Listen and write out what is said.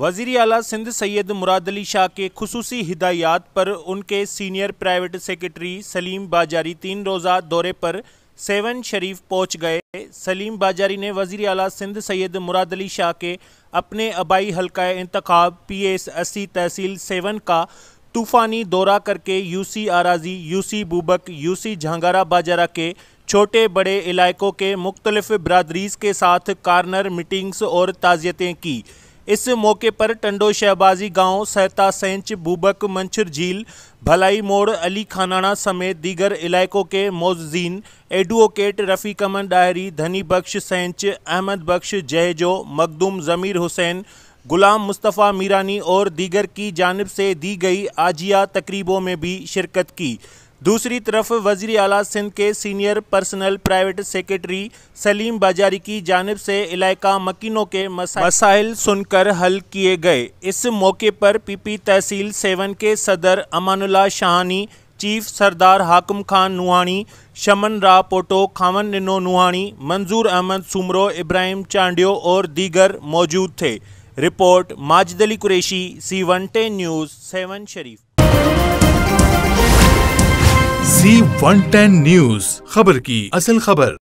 वजीर अला सिंध सैयद मुराद अली शाह के खसूस हिदायत पर उनके सीनियर प्राइवेट सेक्रेटरी सलीम बाजारी तीन रोज़ा दौरे पर सेवन शरीफ पहुँच गए सलीम बाजारी ने वजीर अला सिंध सैयद मुराद अली शाह के अपने आबाई हलका इंतखब पी एस अस्सी तहसील सेवन का तूफ़ानी दौरा करके UC Araji UC Bubak UC Jhangara Bajara के छोटे बड़े इलाकों के मुख्तलिफ बरदरीज के साथ कॉर्नर मीटिंग्स और ताज़ियतें की इस मौके पर टंडो शहबाजी गांव सहता सेंच बुबक मंचर झील भलाई मोड़ अली खानाना समेत दीगर इलाकों के मोजीन एडवोकेट रफ़ी कमन डायरी धनी बख्श सेंच अहमद बख्श जहजो मखदूम ज़मीर हुसैन गुलाम मुस्तफ़ा मीरानी और दीगर की जानब से दी गई आजिया तकरीबों में भी शिरकत की दूसरी तरफ वजीर अला सिंध के senior personal private secretary Salim Bajari की जानब से इलाका मकीनों के मसाइल सुनकर हल किए गए इस मौके पर पीपी तहसील सेवन के सदर अमानुल्ला शाहानी चीफ सरदार हाकम खान नुहानी शमन रा पोटो खामन निनो नुहानी मंजूर अहमद सुमरो इब्राहिम चांडियो और दीगर मौजूद थे रिपोर्ट माजदली Qureshi C one ten news Sehwan Sharif C one ten news खबर की असल खबर